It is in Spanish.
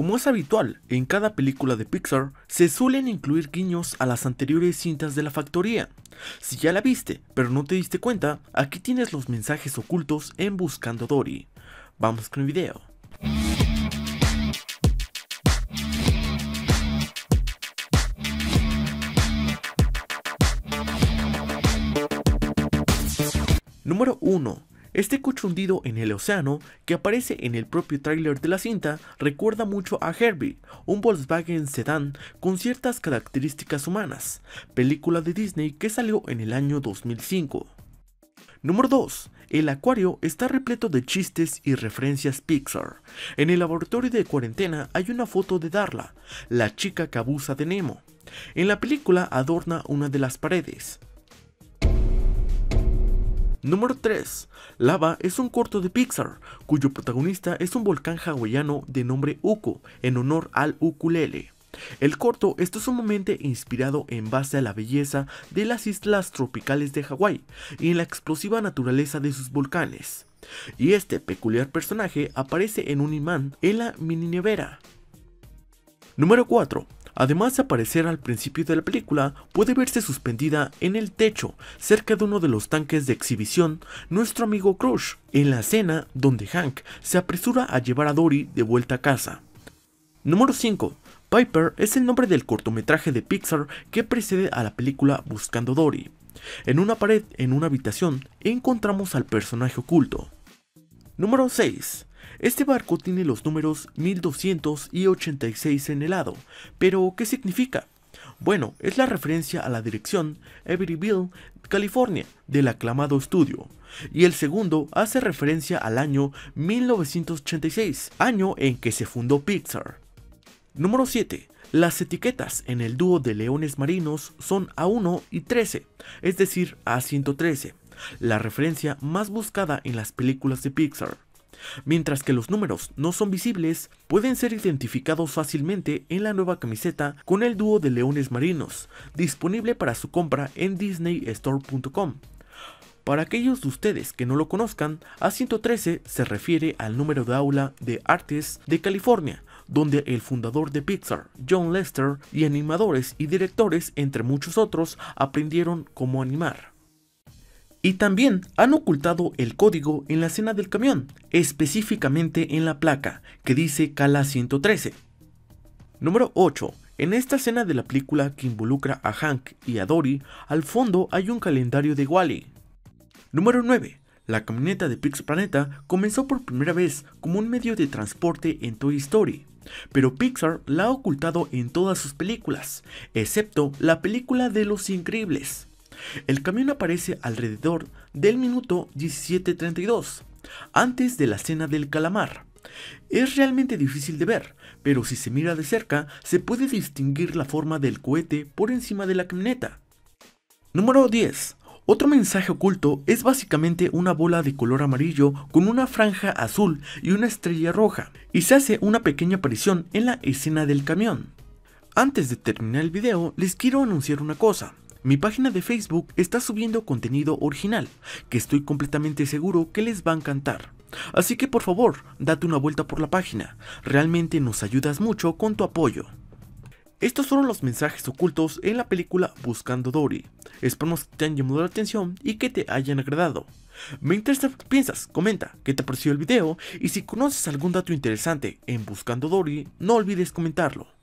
Como es habitual, en cada película de Pixar se suelen incluir guiños a las anteriores cintas de la factoría. Si ya la viste, pero no te diste cuenta, aquí tienes los mensajes ocultos en Buscando Dory. Vamos con el video. Número 1. Este coche hundido en el océano, que aparece en el propio tráiler de la cinta, recuerda mucho a Herbie, un Volkswagen sedán con ciertas características humanas, película de Disney que salió en el año 2005. Número 2. El acuario está repleto de chistes y referencias Pixar. En el laboratorio de cuarentena hay una foto de Darla, la chica que abusa de Nemo. En la película adorna una de las paredes. Número 3. Lava es un corto de Pixar, cuyo protagonista es un volcán hawaiano de nombre Uku, en honor al ukulele. El corto está sumamente inspirado en base a la belleza de las islas tropicales de Hawái y en la explosiva naturaleza de sus volcanes. Y este peculiar personaje aparece en un imán en la mini nevera. Número 4. Además de aparecer al principio de la película, puede verse suspendida en el techo, cerca de uno de los tanques de exhibición, nuestro amigo Crush, en la escena donde Hank se apresura a llevar a Dory de vuelta a casa. Número 5. Piper es el nombre del cortometraje de Pixar que precede a la película Buscando Dory. En una pared, en una habitación, encontramos al personaje oculto. Número 6. Este barco tiene los números 1,286 en el lado, pero ¿qué significa? Bueno, es la referencia a la dirección Everyville, California, del aclamado estudio. Y el segundo hace referencia al año 1986, año en que se fundó Pixar. Número 7. Las etiquetas en el dúo de leones marinos son A1 y 13, es decir, A113, la referencia más buscada en las películas de Pixar. Mientras que los números no son visibles, pueden ser identificados fácilmente en la nueva camiseta con el dúo de leones marinos, disponible para su compra en disneystore.com. Para aquellos de ustedes que no lo conozcan, A113 se refiere al número de aula de artes de California, donde el fundador de Pixar, John Lester, y animadores y directores, entre muchos otros, aprendieron cómo animar. Y también han ocultado el código en la escena del camión, específicamente en la placa, que dice Cala 113. Número 8. En esta escena de la película que involucra a Hank y a Dory, al fondo hay un calendario de Wally. Número 9. La camioneta de Pixar Planeta comenzó por primera vez como un medio de transporte en Toy Story, pero Pixar la ha ocultado en todas sus películas, excepto la película de Los Increíbles, el camión aparece alrededor del minuto 17.32, antes de la escena del calamar. Es realmente difícil de ver, pero si se mira de cerca, se puede distinguir la forma del cohete por encima de la camioneta. Número 10. Otro mensaje oculto es básicamente una bola de color amarillo con una franja azul y una estrella roja, y se hace una pequeña aparición en la escena del camión. Antes de terminar el video, les quiero anunciar una cosa. Mi página de Facebook está subiendo contenido original, que estoy completamente seguro que les va a encantar. Así que por favor, date una vuelta por la página, realmente nos ayudas mucho con tu apoyo. Estos fueron los mensajes ocultos en la película Buscando Dory. Esperamos que te hayan llamado la atención y que te hayan agradado. Me interesa qué piensas, comenta qué te pareció el video y si conoces algún dato interesante en Buscando Dory, no olvides comentarlo.